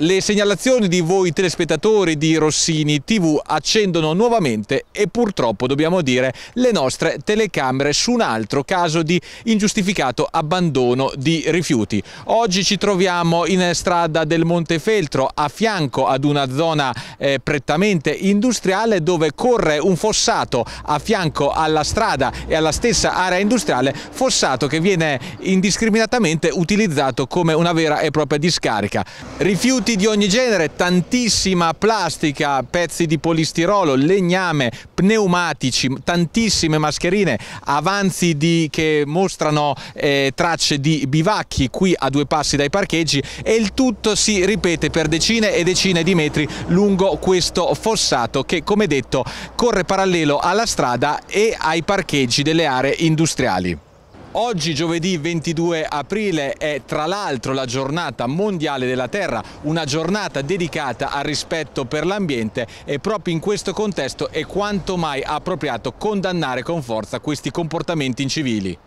Le segnalazioni di voi telespettatori di Rossini TV accendono nuovamente e purtroppo dobbiamo dire le nostre telecamere su un altro caso di ingiustificato abbandono di rifiuti. Oggi ci troviamo in strada del Montefeltro a fianco ad una zona eh, prettamente industriale dove corre un fossato a fianco alla strada e alla stessa area industriale, fossato che viene indiscriminatamente utilizzato come una vera e propria discarica. Rifiuti rifiuti di ogni genere, tantissima plastica, pezzi di polistirolo, legname, pneumatici, tantissime mascherine, avanzi di, che mostrano eh, tracce di bivacchi qui a due passi dai parcheggi e il tutto si ripete per decine e decine di metri lungo questo fossato che come detto corre parallelo alla strada e ai parcheggi delle aree industriali. Oggi giovedì 22 aprile è tra l'altro la giornata mondiale della terra, una giornata dedicata al rispetto per l'ambiente e proprio in questo contesto è quanto mai appropriato condannare con forza questi comportamenti incivili.